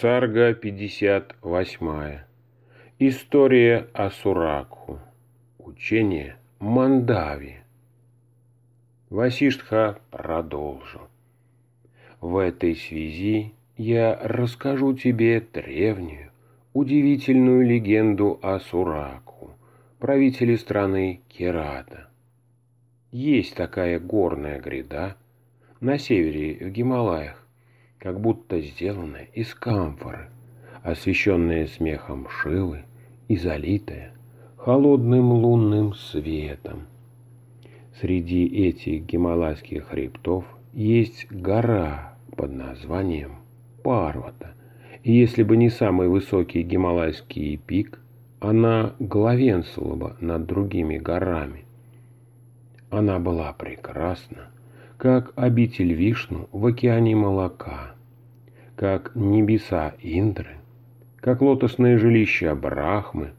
Сарга 58. История о Сураку. Учение Мандави. Васиштха продолжил. В этой связи я расскажу тебе древнюю, удивительную легенду о Сураку, правителе страны Керата. Есть такая горная гряда на севере в Гималаях, как будто сделанная из камфоры, освещенная смехом Шивы и залитая холодным лунным светом. Среди этих гималайских хребтов есть гора под названием Парвата. И если бы не самый высокий гималайский пик, она главенствовала над другими горами. Она была прекрасна как обитель Вишну в океане молока, как небеса Индры, как лотосное жилище Брахмы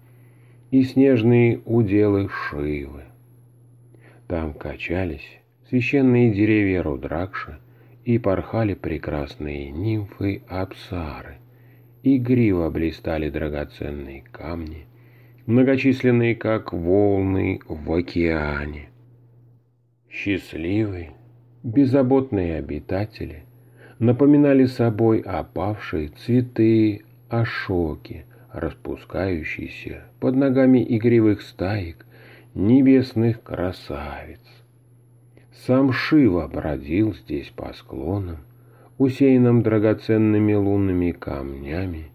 и снежные уделы Шивы. Там качались священные деревья Рудракши и порхали прекрасные нимфы Апсары, и игриво блистали драгоценные камни, многочисленные как волны в океане. Счастливый, беззаботные обитатели напоминали собой опавшие цветы, ошоки, распускающиеся под ногами игривых стаек небесных красавиц. Сам Шива бродил здесь по склонам, усеянным драгоценными лунными камнями,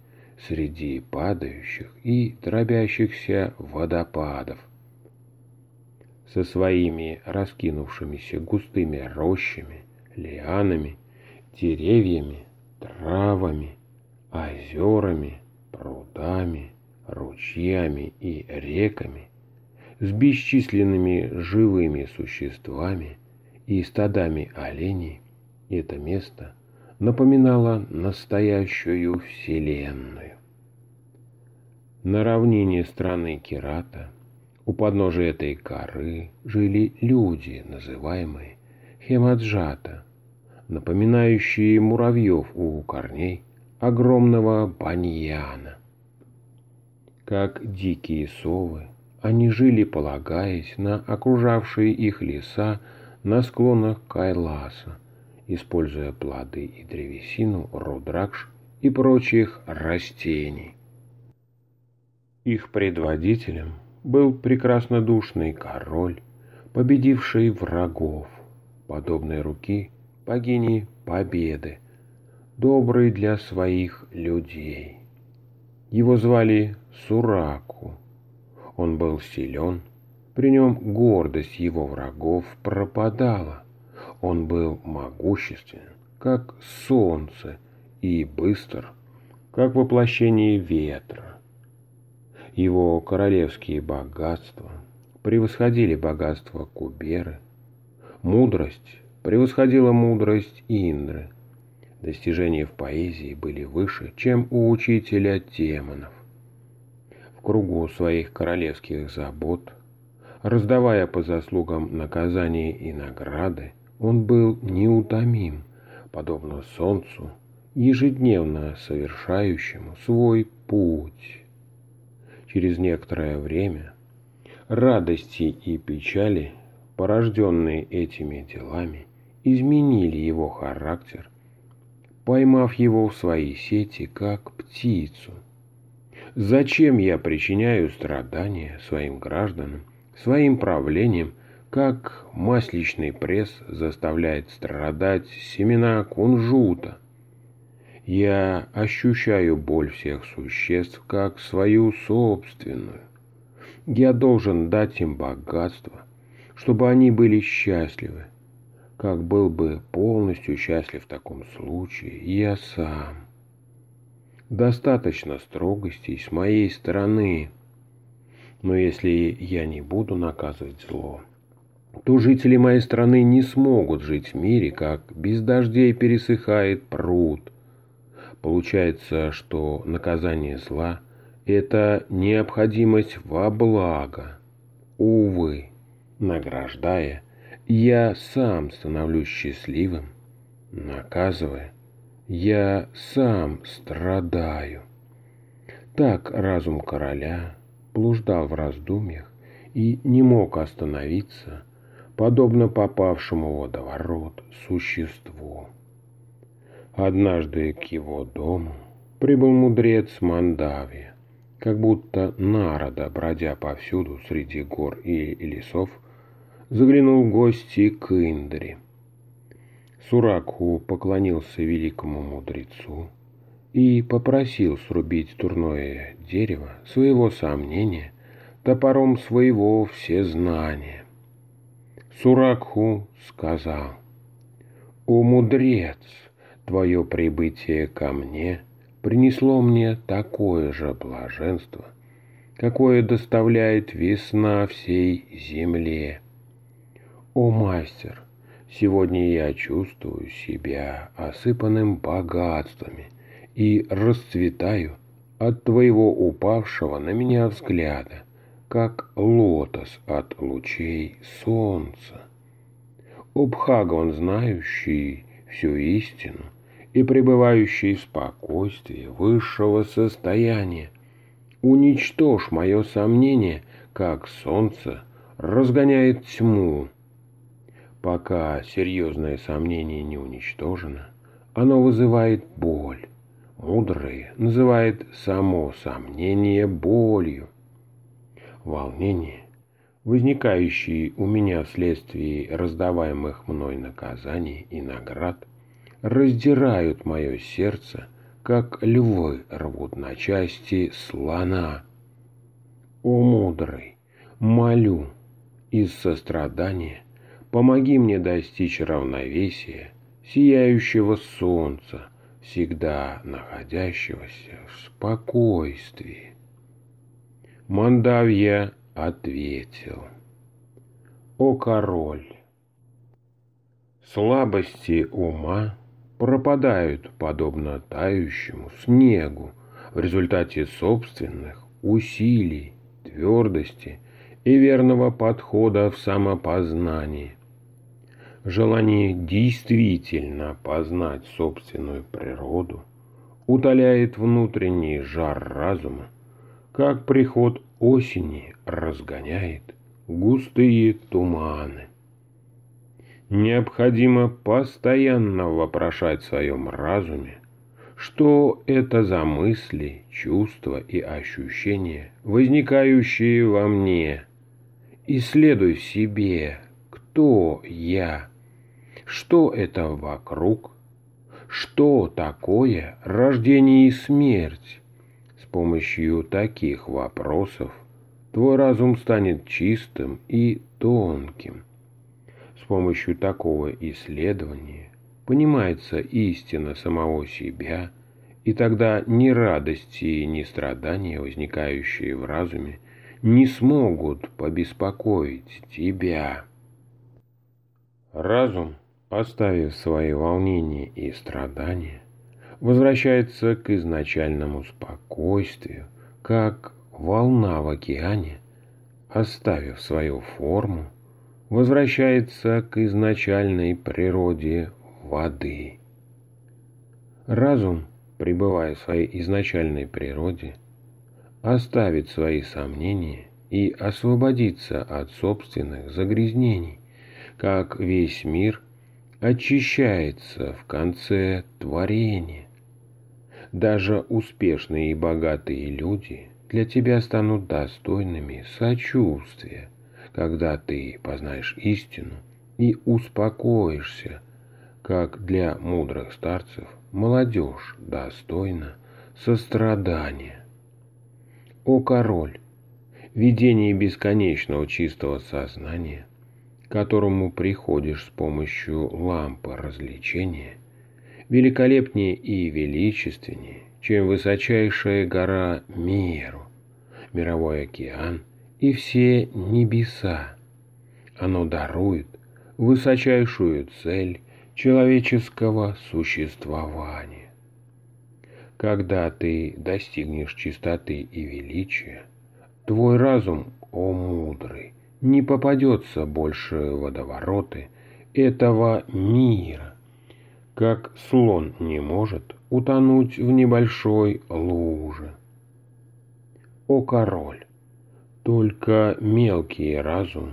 среди падающих и дробящихся водопадов – со своими раскинувшимися густыми рощами, лианами, деревьями, травами, озерами, прудами, ручьями и реками, с бесчисленными живыми существами и стадами оленей, это место напоминало настоящую вселенную. На равнине страны Кирата – у подножия этой горы жили люди, называемые хемаджата, напоминающие муравьев у корней огромного баньяна. Как дикие совы, они жили, полагаясь на окружавшие их леса на склонах Кайласа, используя плоды и древесину рудракш и прочих растений. Их предводителем – был прекраснодушный король, победивший врагов, подобной руки богини Победы, добрый для своих людей. Его звали Сураку. Он был силен, при нем гордость его врагов пропадала. Он был могуществен, как солнце, и быстр, как воплощение ветра. Его королевские богатства превосходили богатства Куберы. Мудрость превосходила мудрость Индры. Достижения в поэзии были выше, чем у учителя Теманов. В кругу своих королевских забот, раздавая по заслугам наказания и награды, он был неутомим, подобно солнцу, ежедневно совершающему свой путь через некоторое время радости и печали, порожденные этими делами, изменили его характер, поймав его в свои сети как птицу. Зачем я причиняю страдания своим гражданам, своим правлением, как масличный пресс заставляет страдать семена кунжута – я ощущаю боль всех существ как свою собственную. Я должен дать им богатство, чтобы они были счастливы, как был бы полностью счастлив в таком случае я сам. Достаточно строгости с моей стороны, но если я не буду наказывать зло, то жители моей страны не смогут жить в мире, как без дождей пересыхает пруд – Получается, что наказание зла – это необходимость во благо. Увы, награждая, я сам становлюсь счастливым, наказывая, я сам страдаю. Так разум короля блуждал в раздумьях и не мог остановиться, подобно попавшему в водоворот существу. Однажды к его дому прибыл мудрец Мандави, как будто народа, бродя повсюду среди гор и лесов, заглянул в гости к Индре. Сураку поклонился великому мудрецу и попросил срубить турное дерево своего сомнения топором своего все знания. Суракху сказал, «О, мудрец!» Твое прибытие ко мне принесло мне такое же блаженство, какое доставляет весна всей земле. О, мастер, сегодня я чувствую себя осыпанным богатствами и расцветаю от твоего упавшего на меня взгляда, как лотос от лучей солнца. Обхагон, знающий всю истину, и пребывающий в спокойствии высшего состояния. Уничтожь мое сомнение, как солнце разгоняет тьму. Пока серьезное сомнение не уничтожено, оно вызывает боль. Мудрые называет само сомнение болью. Волнение, возникающее у меня вследствие раздаваемых мной наказаний и наград – раздирают мое сердце, как львы рвут на части слона. О, мудрый, молю из сострадания, помоги мне достичь равновесия, сияющего солнца, всегда находящегося в спокойствии. Мандавья ответил. О король! Слабости ума пропадают, подобно тающему снегу, в результате собственных усилий, твердости и верного подхода в самопознании. Желание действительно познать собственную природу утоляет внутренний жар разума, как приход осени разгоняет густые туманы необходимо постоянно вопрошать в своем разуме, что это за мысли, чувства и ощущения, возникающие во мне. Исследуй себе, кто я, что это вокруг, что такое рождение и смерть. С помощью таких вопросов твой разум станет чистым и тонким – помощью такого исследования понимается истина самого себя, и тогда ни радости, ни страдания, возникающие в разуме, не смогут побеспокоить тебя. Разум, оставив свои волнения и страдания, возвращается к изначальному спокойствию, как волна в океане, оставив свою форму возвращается к изначальной природе воды. Разум, пребывая в своей изначальной природе, оставит свои сомнения и освободится от собственных загрязнений, как весь мир очищается в конце творения. Даже успешные и богатые люди для тебя станут достойными сочувствия – когда ты познаешь истину и успокоишься, как для мудрых старцев молодежь достойна сострадания. О король! Видение бесконечного чистого сознания, которому приходишь с помощью лампы развлечения, великолепнее и величественнее, чем высочайшая гора Миру, мировой океан – и все небеса. Оно дарует высочайшую цель человеческого существования. Когда ты достигнешь чистоты и величия, твой разум, о мудрый, не попадется больше водовороты этого мира, как слон не может утонуть в небольшой луже. О король, только мелкий разум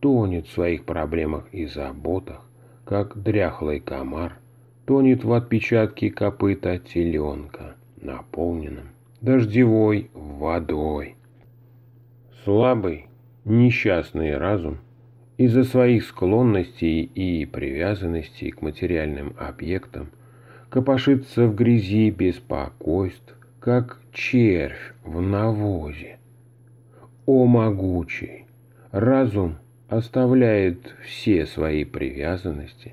тонет в своих проблемах и заботах, как дряхлый комар тонет в отпечатке копыта теленка, наполненным дождевой водой. Слабый, несчастный разум из-за своих склонностей и привязанностей к материальным объектам копошится в грязи беспокойств, как червь в навозе – о могучий! Разум оставляет все свои привязанности,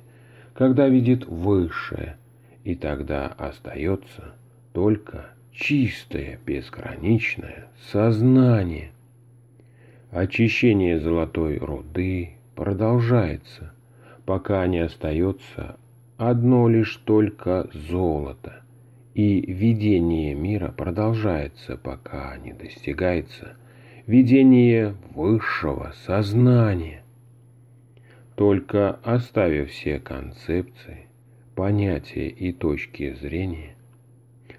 когда видит высшее, и тогда остается только чистое, безграничное сознание. Очищение золотой руды продолжается, пока не остается одно лишь только золото, и видение мира продолжается, пока не достигается – видение высшего сознания. Только оставив все концепции, понятия и точки зрения,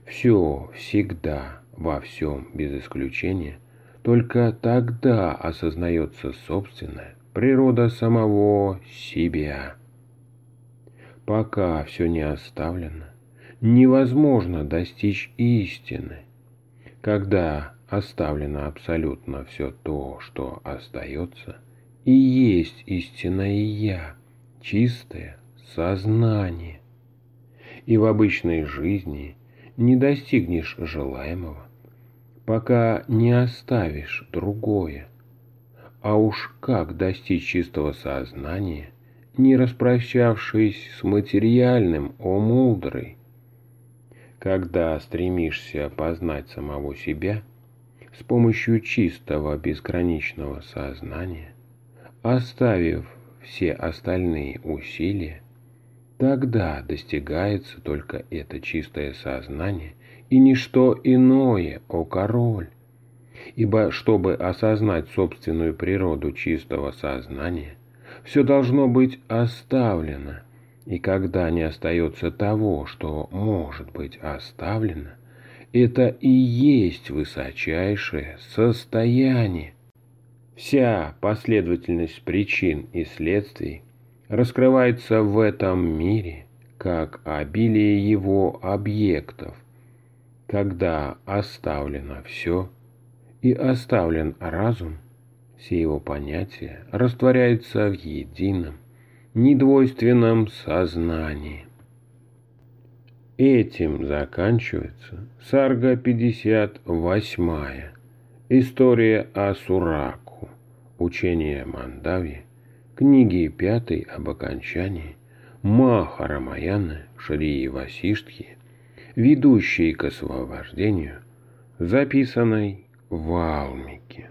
все всегда во всем без исключения, только тогда осознается собственная природа самого себя. Пока все не оставлено, невозможно достичь истины, когда оставлено абсолютно все то, что остается, и есть истинное «я», чистое сознание. И в обычной жизни не достигнешь желаемого, пока не оставишь другое. А уж как достичь чистого сознания, не распрощавшись с материальным, о мудрый? Когда стремишься познать самого себя – с помощью чистого безграничного сознания, оставив все остальные усилия, тогда достигается только это чистое сознание и ничто иное, о король. Ибо, чтобы осознать собственную природу чистого сознания, все должно быть оставлено, и когда не остается того, что может быть оставлено, это и есть высочайшее состояние. Вся последовательность причин и следствий раскрывается в этом мире как обилие его объектов, когда оставлено все и оставлен разум, все его понятия растворяются в едином, недвойственном сознании. Этим заканчивается Сарга 58 История о Сураку, учение Мандави, книги 5 об окончании, Маха Рамаяны, Шри Васиштхи, ведущей к освобождению, записанной в Алмике.